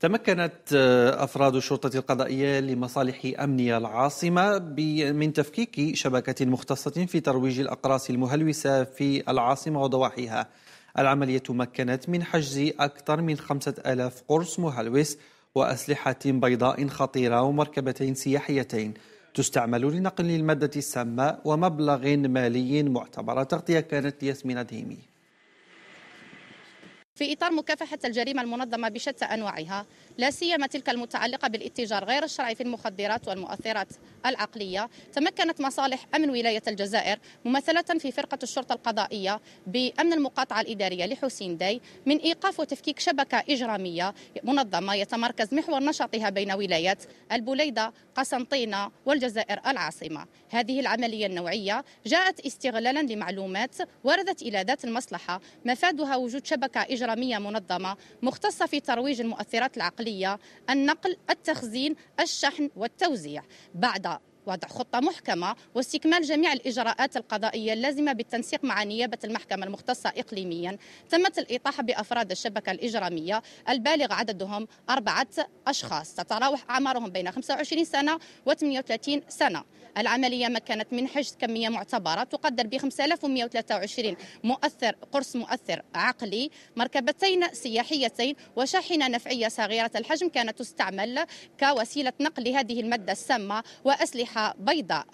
تمكنت آه، أفراد الشرطة القضائية لمصالح امنيه العاصمة من تفكيك شبكة مختصة في ترويج الأقراص المهلوسة في العاصمة وضواحيها العملية تمكنت من حجز أكثر من خمسة ألاف قرص مهلوس وأسلحة بيضاء خطيرة ومركبتين سياحيتين تستعمل لنقل المادة السامة ومبلغ مالي معتبر تغطية كانت لياسمين دهيمي في اطار مكافحه الجريمه المنظمه بشتى انواعها لا سيما تلك المتعلقه بالاتجار غير الشرعي في المخدرات والمؤثرات العقليه تمكنت مصالح امن ولايه الجزائر ممثله في فرقه الشرطه القضائيه بامن المقاطعه الاداريه لحسين داي من ايقاف وتفكيك شبكه اجراميه منظمه يتمركز محور نشاطها بين ولايات البليده قسنطينه والجزائر العاصمه هذه العمليه النوعيه جاءت استغلالا لمعلومات وردت الى ذات المصلحه مفادها وجود شبكه إجرامية إجرامية منظمة مختصة في ترويج المؤثرات العقلية النقل التخزين الشحن والتوزيع بعد وضع خطة محكمة واستكمال جميع الإجراءات القضائية اللازمة بالتنسيق مع نيابة المحكمة المختصة إقليميا تمت الإطاحة بأفراد الشبكة الإجرامية البالغ عددهم أربعة أشخاص تتراوح أعمارهم بين 25 سنة و 38 سنة العملية مكنت من حجز كمية معتبرة تقدر ب 5123 مؤثر قرص مؤثر عقلي مركبتين سياحيتين وشاحنة نفعية صغيرة الحجم كانت تستعمل كوسيلة نقل هذه المادة السامة وأسلحة بيضاء